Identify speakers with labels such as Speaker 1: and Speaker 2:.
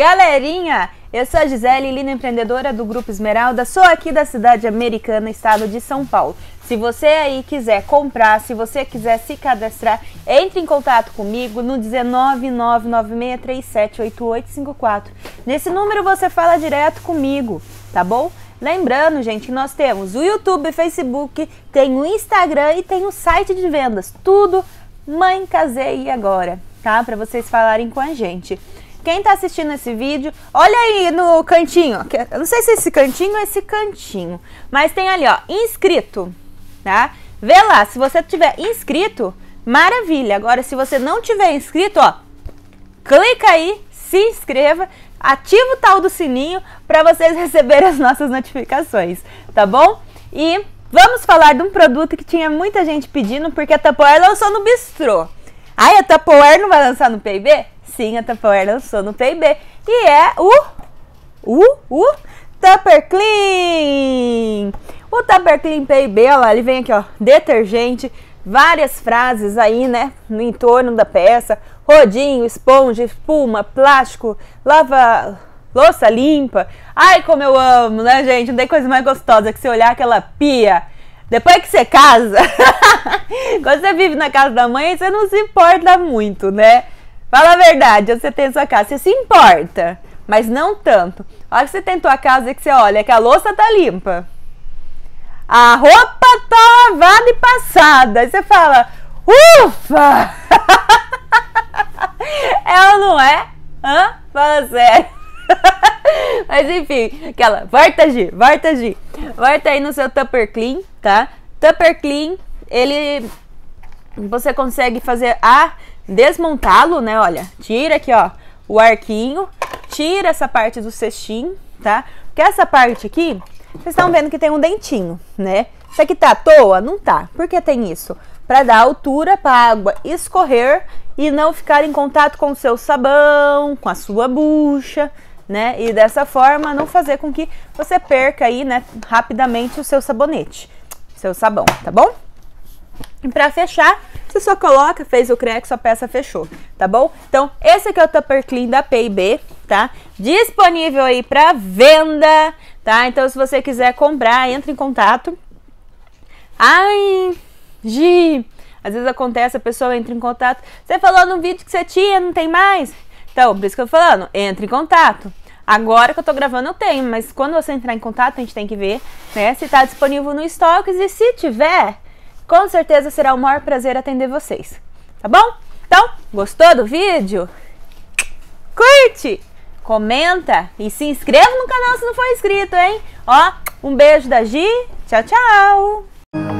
Speaker 1: Galerinha, eu sou a Gisele, linda Empreendedora do Grupo Esmeralda, sou aqui da cidade americana, estado de São Paulo. Se você aí quiser comprar, se você quiser se cadastrar, entre em contato comigo no 19996378854. Nesse número você fala direto comigo, tá bom? Lembrando, gente, nós temos o YouTube, Facebook, tem o Instagram e tem o site de vendas. Tudo Mãe Casei Agora, tá? Para vocês falarem com a gente. Quem tá assistindo esse vídeo, olha aí no cantinho. Eu não sei se é esse cantinho ou é esse cantinho. Mas tem ali, ó, inscrito, tá? Vê lá, se você tiver inscrito, maravilha. Agora, se você não tiver inscrito, ó, clica aí, se inscreva, ativa o tal do sininho para vocês receberem as nossas notificações, tá bom? E vamos falar de um produto que tinha muita gente pedindo, porque a Tupperware lançou no Bistrô. Ai, a Tupperware não vai lançar no P&B? sim, a Tupperware lançou no PB, e é o. O. O. Tupper Clean! O Tupper Clean PB, olha lá, ele vem aqui, ó, detergente, várias frases aí, né, no entorno da peça, rodinho, esponja, espuma, plástico, lava louça limpa. Ai, como eu amo, né, gente? Não tem coisa mais gostosa que você olhar aquela pia. Depois que você casa, quando você vive na casa da mãe, você não se importa muito, né? Fala a verdade, você tem sua casa, você se importa, mas não tanto. olha que você tem tua casa e que você olha que a louça tá limpa. A roupa tá lavada e passada. Aí você fala, ufa! é ou não é? Hã? Fala sério. Mas enfim, aquela, volta Gi, volta Gi. Volta aí no seu Tupper Clean, tá? Tupper Clean, ele você consegue fazer a desmontá-lo, né? Olha, tira aqui, ó, o arquinho, tira essa parte do cestinho, tá? Porque essa parte aqui, vocês estão vendo que tem um dentinho, né? Isso aqui tá à toa? Não tá. Por que tem isso? Para dar altura para a água escorrer e não ficar em contato com o seu sabão, com a sua bucha, né? E dessa forma não fazer com que você perca aí, né, rapidamente o seu sabonete, seu sabão, tá bom? E pra fechar, você só coloca, fez o creque, sua peça fechou, tá bom? Então, esse aqui é o Tupper Clean da P&B, tá? Disponível aí pra venda, tá? Então, se você quiser comprar, entre em contato. Ai, Gi, às vezes acontece, a pessoa entra em contato. Você falou no vídeo que você tinha, não tem mais? Então, por isso que eu tô falando, entre em contato. Agora que eu tô gravando eu tenho, mas quando você entrar em contato, a gente tem que ver, né, se tá disponível no estoque e se tiver, com certeza será o maior prazer atender vocês. Tá bom? Então, gostou do vídeo? Curte, comenta e se inscreva no canal se não for inscrito, hein? Ó, um beijo da Gi. Tchau, tchau.